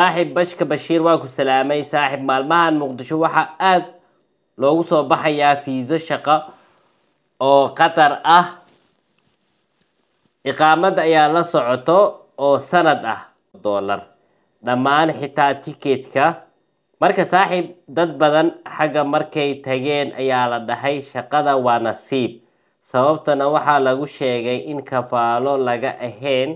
saaxib bashka bashiir waa ku salaamay saaxib maalmahan muqdisho waxaa aad loogu soo baxayaa fiiso shaqo oo qatar ah iqaamada ayaa la socoto oo sanad ah dolar dhammaan xitaa tiketka marka saaxib dad badan xagga markay tageen ayaa la dhahay shaqada waa nasiib sababtana waxaa lagu sheegay in kafaalo laga ahayn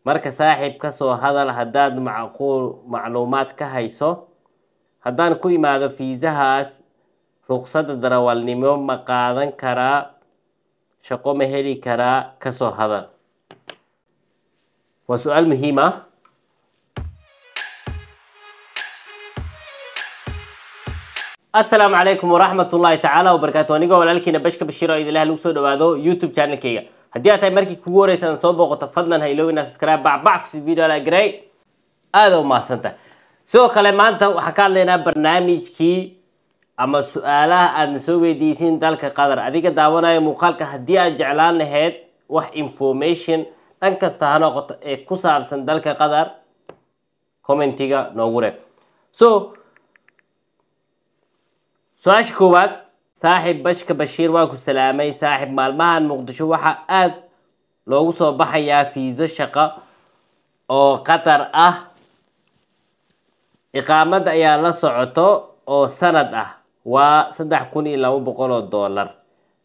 marka saaxiib ka soo hadal haddaad macquul macluumaad ka hayso haddaan ku imaado fiisahaas ruqsadda darawalnimo ma qaadan karaa shaqo ma heli karaa ka soo hadal waa su-aal muhiim ah asalaamu calaykum waraxmat ullaahi tacaala wabarakaatu anigoo walaalkiina bashka bashiiro idinlaha lagu soo dhawaado youtube channelkeyga haddii aad tahay markii kugu horeysa soo booqato fadlan ha iloogin subscribe bacbac kusi video la garay aada u mahadsantahay sidoo kale maanta waxaan ka hadlaynaa barnaamijkii ama su-aalaha aadna soo weydiisiin dalka qatar adiga daawanayo muuqaalka haddii aad jeclaan lahayd wax information dhan kasta ha noqoto ee ku saabsan dalka qatar commentiga noogu reeb so su-aasha koowaad saaxib bashka bashiir waa ku salaamay saaxib maalmahan muqdisho waxaa aada loogu soo baxayaa fiiso shaqo oo qatar ah iqaamadda ayaa la socoto oo sanad ah waa saddex kun iyo laba boqol oo dollar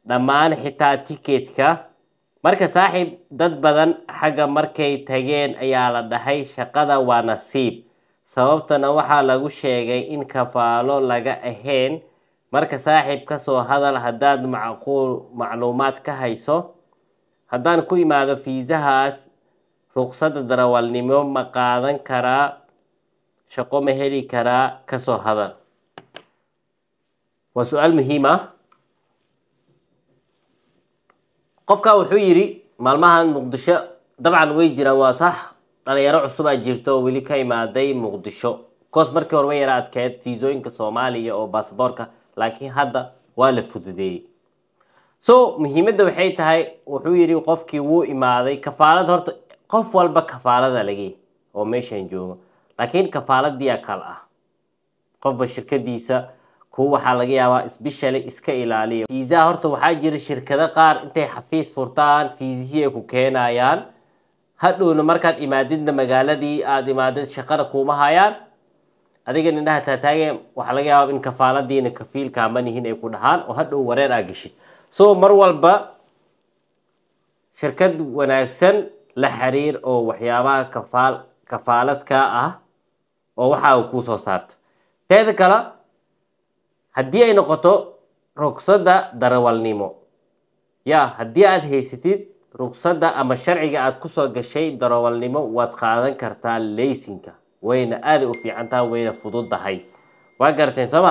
dhammaan xitaa tiketka marka saaxib dad badan xagga markay tageen ayaa la dhahay shaqada waa nasiib sababtana waxaa lagu sheegay in kafaalo laga ahayn marka saaxiib ka soo hadal haddaad macquul macluumaad ka hayso haddaan ku imaado fiisahaas ruqsadda darawalnimo ma qaadan karaa shaqo ma heli karaa ka soo hadal waa su-aal muhiim ah qofka wuxuu yidhi maalmahan muqdisho dabcan way jiraan waa sax dhalinyaro cusubaa jirta oo weli ka imaaday muqdisho koos markii hore way yara adkeed fiisooyinka soomaaliya oo baasaboorka laakiin hadda waa la fududeeyey so muhiimadda waxay tahay wuxuu yidhi qofkii wuu imaaday kafaalad horta qof walba kafaalada lagii oo meeshan jooga laakiin kafaaladiyaa kal ah qofba shirkadiisa kuwa waxaa laga yaabaa isbishale iska ilaaliya fiisaha horta waxaa jira shirkado qaar intay xafiis furtaan fiisihii ay ku keenayaan hadhowna markaad imaadidna magaaladii aada imaadid shaqana kuuma hayaan adiga nindhaha taataage waxaa laga yaabaa in kafaaladiina kafiilka amanihin ay ku dhahaan oo hadhow wareer aa gashid so mar walba shirkad wanaagsan la xiriir oo waxyaabaha kafaal kafaaladka ah oo waxaa kuu soo saarto teeda kale haddii ay noqoto rugsadda darawalnimo ya haddii aada haysatid rugsadda ama sharciga aada kusoo gashay darawalnimo waad qaadan kartaa laysinka wayna aaday u fiican tahay wayna fududahay waa garteen soo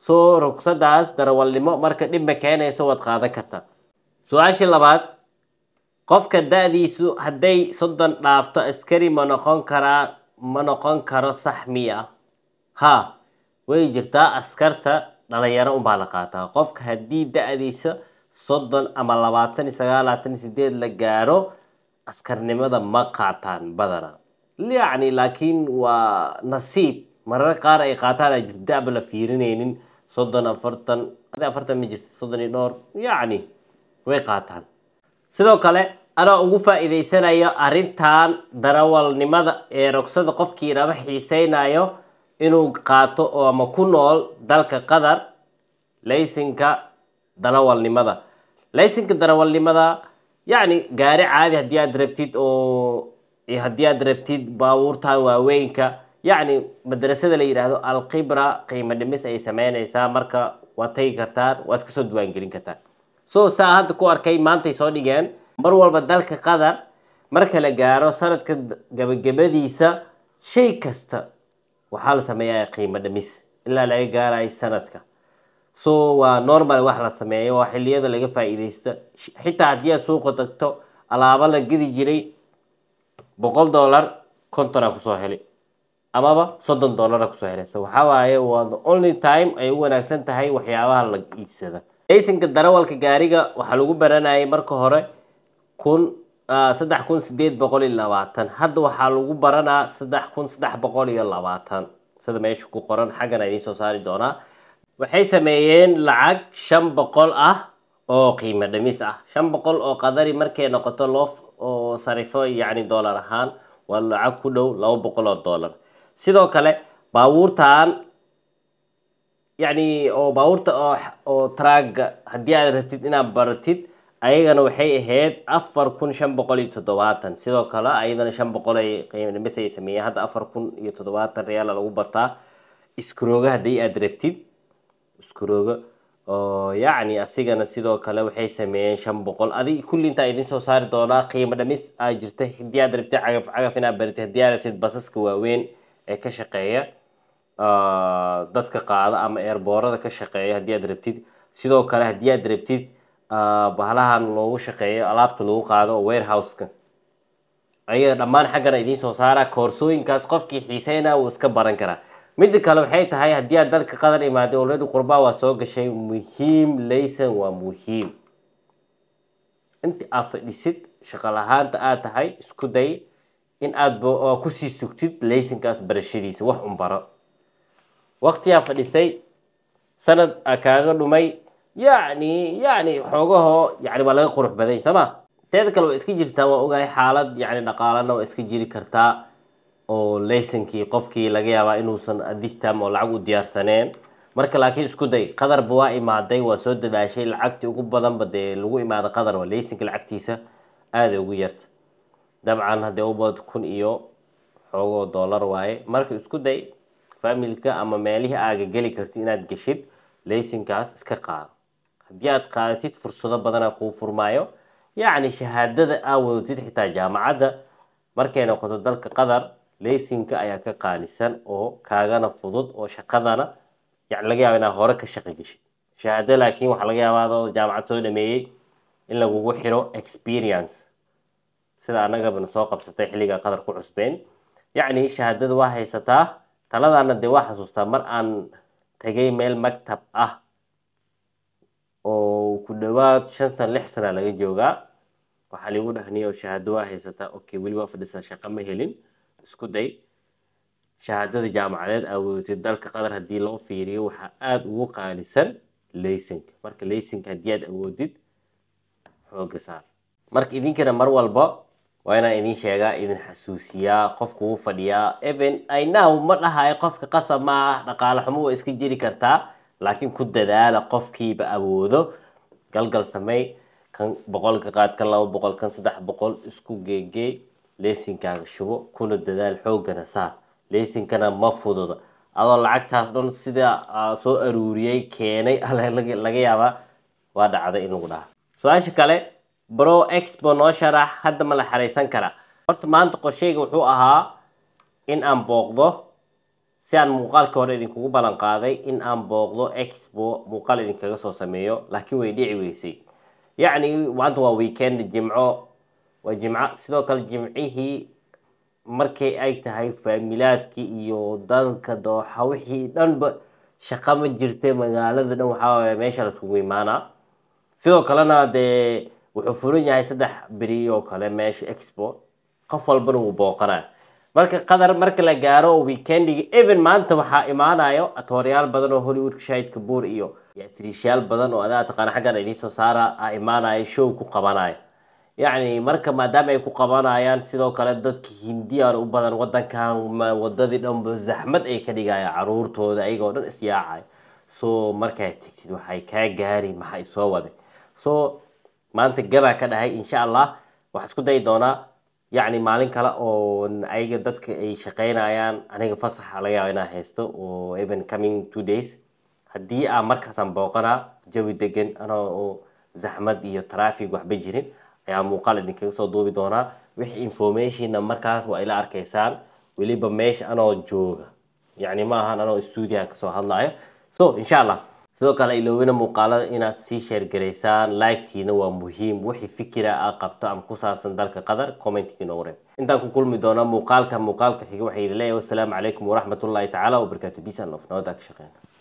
soo rugsadaas darawalnimo marka dhibma ma keenayso waad qaadan kartaa su-aashii labaad qofka da-diisu hadday soddon dhaafto askari ma noqon karaa ma noqon karo saxmi ah haa way jirtaa askarta dhalinyaro unbaa la qaataa qofka haddii da-diisa soddon ama labaatan iyo sagaalaatan sideed la gaaro askarnimada ma qaataan badana yacni laakiin waa nasiib marar qaar ay qaataan aan jirta dacba la fiirinaynin soddon afartan afartan ma jirta soddon iyo dhowr yacni way qaataan sidoo kale anaa ugu faa'iidaysanayo arrintan darawalnimada ee rogsada qofkii raba xiiseynayo inuu qaato oo ama ku nool dalka qatar laysinka darawalnimada laysinka darawalnimada yacni gaari caadi haddii aad rabtid oo iyo haddii aad rabtid baabuurta waaweynka yacni madrasada la yidhaahdo alkhibra qiimo dhimis ay sameynaysaa marka waad tagi kartaan waad soo diwaangelin kartaan so saa hadda ku arkay maantay soo dhigeen mar walba dalka qatar marka la gaaro sanadka gabagabadiisa shay kasta waxaa la sameeyaa qiimo dhimis ilaa laga gaaray sanadka so waa normal wax la sameeyo waa xiliyada laga faa xitaa haddii aad suuqa tagto alaabo la gedi jiray boqol dollar konton kusoo heli amaba soddon dollara kusoo helaysa waxaawaaye waa the only time ay u wanaagsan tahay waxyaabaha la iibsada aysinka darawalka gaariga waxaa lagu baranayay marka hore kun saddex kun sideed boqol iyo labaatan hadda waxaa lagu baranaa saddex kun saddex boqol iyo labaatan sida meesha ku qoran xaggana idiin soo saari doonaa waxay sameeyeen lacag shan boqol ah oo qiimo dhimis ah shan boqol oo qadari markay noqoto loof oo sarifo yacni dollar ahaan waa lacag ku dhow laba boqol oo dollar sidoo kale baabuurtan yacni oo baabuurta oo oo traaga haddii aad rabtid inaad baratid ayagana waxay ahayd afar kun shan boqol iyo toddobaatan sidoo kale ayadana shan boqol ay qiimo dhimis ay sameeyeen hadda afar kun iyo toddobaatan reyaala lagu bartaa iskarooga haddii aad rabtid iskarooga oo yacni asigana sidoo kale waxay sameeyeen shan boqol adig kulli intaa idin soo saari doonaa qiimo dhamis aa jirta haddii aad rabtid cagaf cagaf inaad baratid haddii aad rabtid basaska waaweyn ee ka shaqeeya dadka qaada ama eerboorada ka shaqeeya haddii aad rabtid sidoo kale haddii aad rabtid bahalahan loogu shaqeeyo alaabta lagu qaado oo warehouseka ayaga dhammaan xaggana idiin soo saaraa koorsooyinkaas qofkii xiiseyna wuu iska baran karaa midda kale waxay tahay haddii aad dalka qadar imaaday olredi qurbaa waa soo gashay muhiim laysan waa muhiim inta aad fadhisid shaqo aad tahay isku day in aad kusii sugtid laysankaas barashadiisa wax un baro waktiyaa fadhisay sanad a kaaga dhumay yani yani xoogahoo yani waa laga qurux baday sooma teeda kale waa iska jirtaa waa ogahay xaalad yani dhaqaalana waa iska jiri kartaa oo laysankii qofkii laga yaabaa inuusan adistam oo lacag u diyaarsaneen marka laakiin isku day qadarba waa imaaday waa soo dadaashay lacagtii ugu badanba dee lagu imaado qadar waa laysanka lacagtiisa aada ugu yarta dabcan haddee ubad kun iyo xoogoo dollar waaye marka isku day familka ama meelihii aaga geli kartid inaad geshid laysankaas iska qaad haddii aad qaadatid fursado badanaa kuu furmaayo yacni shahaadada aa wadatid xitaa jaamacadda markay noqoto dalka qadar leysinka ayaa ka qaalisan oo kaagana fudud oo shaqadana laga yaaba inaa hore ka shaqo geshid shahaado laakiin waxaa laga yaabaa adoo jaamacad soo dhameeyey in lagugu xiro experience sida annagabana soo qabsatay xilliga qadar ku cusbeen yacni shahaadada waa haysataa taladaana dee waa xasuustaa mar aan tegay meel maktab ah oo ku dhowaad shan sana lix sana laga joogaa waxaa liigu dhahniy oo shahaado waa haysataa okay weli waa fadhisaa shaqo ma helin isku day shahaadada jaamacadeed awoodatay dalka qatar haddii loo fiiriyo waxaa aada ugu qaalisan laysinka marka laysinka haddii aad awoodid xooga saar marka idinkana mar walba waa inaan idin sheegaa idin xasuusiyaa qofku wuu fadhiyaa even inaw ma dhahayo qofka qasab ma ah dhaqaale xumo waa iska jiri kartaa laakiin ku dadaala qofkiiba awoodo galgal samey kan boqolka qaad kan laba boqol kan saddex boqol isku geegee leesinkaaga shubo kuna dadaal xooggana saar leysinkana ma fududa adoo lacagtaas dhan sidaa soo aruuriyey keenay laga yaabaa waa dhacday in lagu dhaha su-aasha kale bro expo noo sharax hadda ma la xaraysan karaa horta maanta qorsheyga wuxuu ahaa in aan booqdo si aan muuqaalka hore idinkugu ballan qaaday in aan booqdo expo muuqaal idinkaga soo sameeyo laakiin way dhici weysay yacni maanta waa weekend jimco waa jimco sidoo kale jimcihii markay ay tahay faamilaadkii iyo dalka dooxa wixii dhanba shaqo ma jirta magaalada dhan waxaa meesha laiskugu imaanaa sidoo kalena dee wuxuu furan yahay saddex beri oo kale meesha expo qof walbana wuu booqanaa marka qatar marka la gaaro oo weekendiga even maanta waxaa imaanayo atoorayaal badan oo hollywood shahid kabuur iyo tiriishayaal badan oo adaa taqaana xaggan idiin soo saara imaanayo show ku qabanayo yacni marka maadaama ay ku qabanayaan sidoo kale dadka hindiyaan u badan wadankan wadadii dhanba zaxmad ay ka dhigayaan caruurtooda ayagoo dhan isyaacay so markaa tegtid waxay kaa gaari maxaa isoo wade so maanta gabaa ka dhahay insha allah waxaa isku dayi doonaa yacni maalin kale oo ayaga dadka ay shaqaynayaan aniga fasaxa laga yaaba inaa haysto oo even coming two days haddii aan markaasaan booqanaa jawi degan anaa zaxmad iyo traffic waxba jirin ayaa muuqaal idinkaga soo duubi doonaa wixii informationna markaas waa ila arkaysaan weliba meesha anoo jooga yacni ma ahan anoo stuudiyaha kasoo hadlayo so insha allah sidoo kale iloobina muuqaalada inaad sii sheergaraysaan liketiina waa muhiim wixii fikira a qabto ama ku saabsan dalka qatar commentiga inoogu reeb intaan ku kulmi doonaa muuqaalka muuqaalka xiga waxaa idin leeyahay wassalaamu calaykum waraxmatullaahi tacaala wabarakaatu bisan of nabadda ka shaqeena